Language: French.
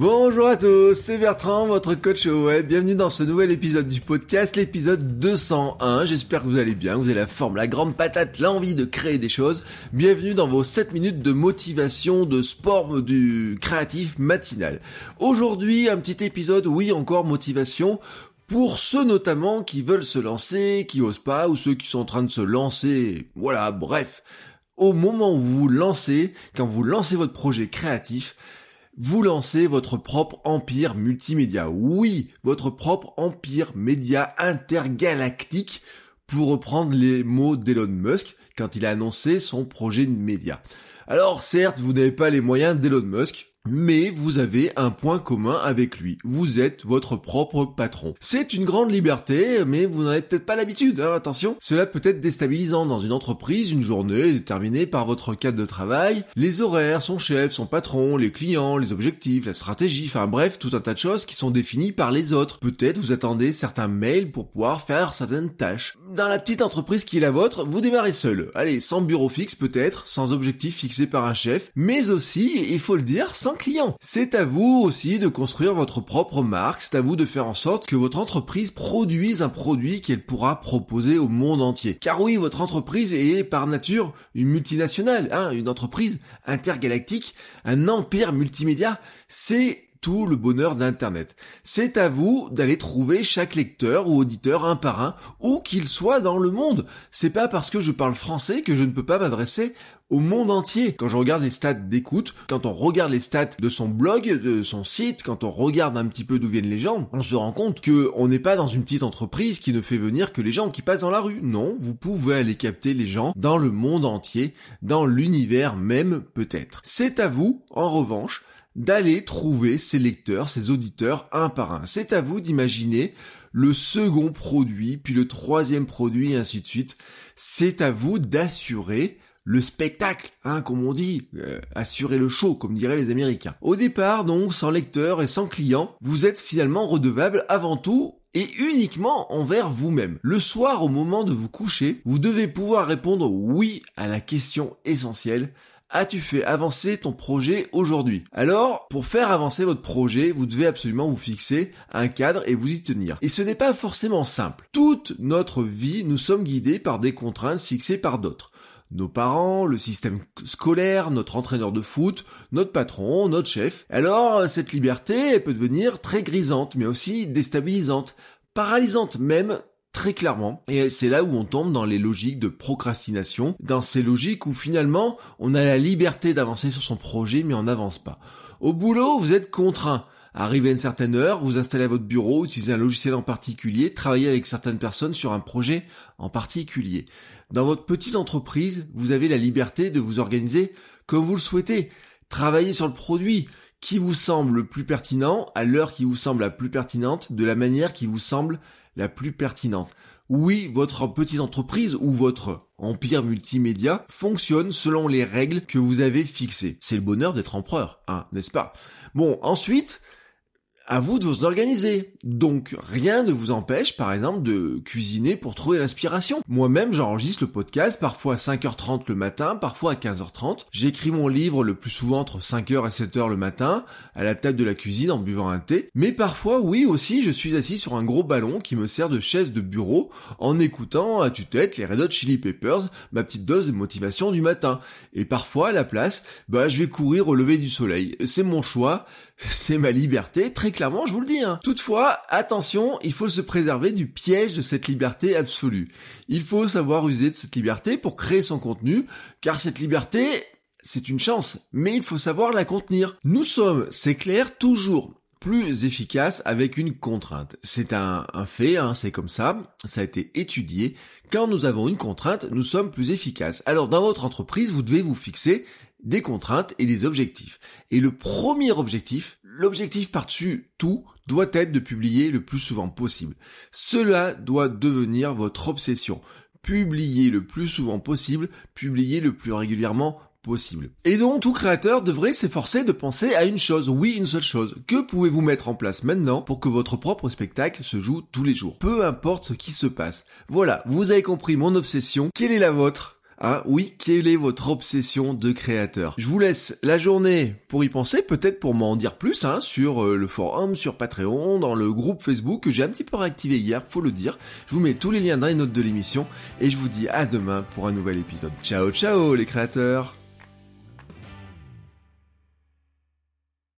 Bonjour à tous, c'est Bertrand, votre coach au web. Bienvenue dans ce nouvel épisode du podcast, l'épisode 201. J'espère que vous allez bien, que vous avez la forme, la grande patate, l'envie de créer des choses. Bienvenue dans vos 7 minutes de motivation, de sport, du créatif matinal. Aujourd'hui, un petit épisode, oui, encore motivation. Pour ceux notamment qui veulent se lancer, qui osent pas, ou ceux qui sont en train de se lancer, voilà, bref. Au moment où vous vous lancez, quand vous lancez votre projet créatif, vous lancez votre propre empire multimédia. Oui, votre propre empire média intergalactique, pour reprendre les mots d'Elon Musk quand il a annoncé son projet de média. Alors certes, vous n'avez pas les moyens d'Elon Musk, mais vous avez un point commun avec lui. Vous êtes votre propre patron. C'est une grande liberté, mais vous n'en avez peut-être pas l'habitude, hein, attention. Cela peut être déstabilisant dans une entreprise, une journée est déterminée par votre cadre de travail, les horaires, son chef, son patron, les clients, les objectifs, la stratégie, enfin bref, tout un tas de choses qui sont définies par les autres. Peut-être vous attendez certains mails pour pouvoir faire certaines tâches. Dans la petite entreprise qui est la vôtre, vous démarrez seul. Allez, sans bureau fixe peut-être, sans objectif fixé par un chef, mais aussi, il faut le dire, c'est à vous aussi de construire votre propre marque, c'est à vous de faire en sorte que votre entreprise produise un produit qu'elle pourra proposer au monde entier. Car oui, votre entreprise est par nature une multinationale, hein, une entreprise intergalactique, un empire multimédia, c'est tout le bonheur d'Internet. C'est à vous d'aller trouver chaque lecteur ou auditeur un par un, où qu'il soit dans le monde. C'est pas parce que je parle français que je ne peux pas m'adresser au monde entier. Quand je regarde les stats d'écoute, quand on regarde les stats de son blog, de son site, quand on regarde un petit peu d'où viennent les gens, on se rend compte que on n'est pas dans une petite entreprise qui ne fait venir que les gens qui passent dans la rue. Non, vous pouvez aller capter les gens dans le monde entier, dans l'univers même peut-être. C'est à vous, en revanche, d'aller trouver ses lecteurs, ses auditeurs un par un. C'est à vous d'imaginer le second produit, puis le troisième produit, et ainsi de suite. C'est à vous d'assurer le spectacle, hein, comme on dit, euh, assurer le show, comme diraient les Américains. Au départ, donc, sans lecteur et sans client, vous êtes finalement redevable avant tout et uniquement envers vous-même. Le soir, au moment de vous coucher, vous devez pouvoir répondre oui à la question essentielle as-tu fait avancer ton projet aujourd'hui Alors, pour faire avancer votre projet, vous devez absolument vous fixer un cadre et vous y tenir. Et ce n'est pas forcément simple. Toute notre vie, nous sommes guidés par des contraintes fixées par d'autres nos parents, le système scolaire, notre entraîneur de foot, notre patron, notre chef. Alors, cette liberté peut devenir très grisante, mais aussi déstabilisante, paralysante même très clairement. Et c'est là où on tombe dans les logiques de procrastination, dans ces logiques où finalement on a la liberté d'avancer sur son projet mais on n'avance pas. Au boulot, vous êtes contraint. Arriver à une certaine heure, vous installez à votre bureau, utilisez un logiciel en particulier, travaillez avec certaines personnes sur un projet en particulier. Dans votre petite entreprise, vous avez la liberté de vous organiser comme vous le souhaitez. travailler sur le produit, qui vous semble le plus pertinent, à l'heure qui vous semble la plus pertinente, de la manière qui vous semble la plus pertinente. Oui, votre petite entreprise ou votre empire multimédia fonctionne selon les règles que vous avez fixées. C'est le bonheur d'être empereur, hein, n'est-ce pas Bon, ensuite, à vous de vous organiser. Donc rien ne vous empêche par exemple de cuisiner pour trouver l'inspiration. Moi-même j'enregistre le podcast parfois à 5h30 le matin, parfois à 15h30. J'écris mon livre le plus souvent entre 5h et 7h le matin, à la table de la cuisine en buvant un thé. Mais parfois oui aussi je suis assis sur un gros ballon qui me sert de chaise de bureau en écoutant à tue-tête les Red Hot Chili Peppers, ma petite dose de motivation du matin. Et parfois à la place, bah je vais courir au lever du soleil. C'est mon choix, c'est ma liberté très clairement, je vous le dis. Hein. Toutefois, attention, il faut se préserver du piège de cette liberté absolue. Il faut savoir user de cette liberté pour créer son contenu, car cette liberté, c'est une chance, mais il faut savoir la contenir. Nous sommes, c'est clair, toujours plus efficaces avec une contrainte. C'est un, un, fait, hein, c'est comme ça, ça a été étudié. Quand nous avons une contrainte, nous sommes plus efficaces. Alors dans votre entreprise, vous devez vous fixer des contraintes et des objectifs. Et le premier objectif, L'objectif par-dessus tout doit être de publier le plus souvent possible. Cela doit devenir votre obsession. Publier le plus souvent possible, publier le plus régulièrement possible. Et donc tout créateur devrait s'efforcer de penser à une chose, oui une seule chose. Que pouvez-vous mettre en place maintenant pour que votre propre spectacle se joue tous les jours Peu importe ce qui se passe. Voilà, vous avez compris mon obsession. Quelle est la vôtre ah oui, quelle est votre obsession de créateur Je vous laisse la journée pour y penser, peut-être pour m'en dire plus hein, sur euh, le forum, sur Patreon, dans le groupe Facebook que j'ai un petit peu réactivé hier, faut le dire. Je vous mets tous les liens dans les notes de l'émission et je vous dis à demain pour un nouvel épisode. Ciao ciao les créateurs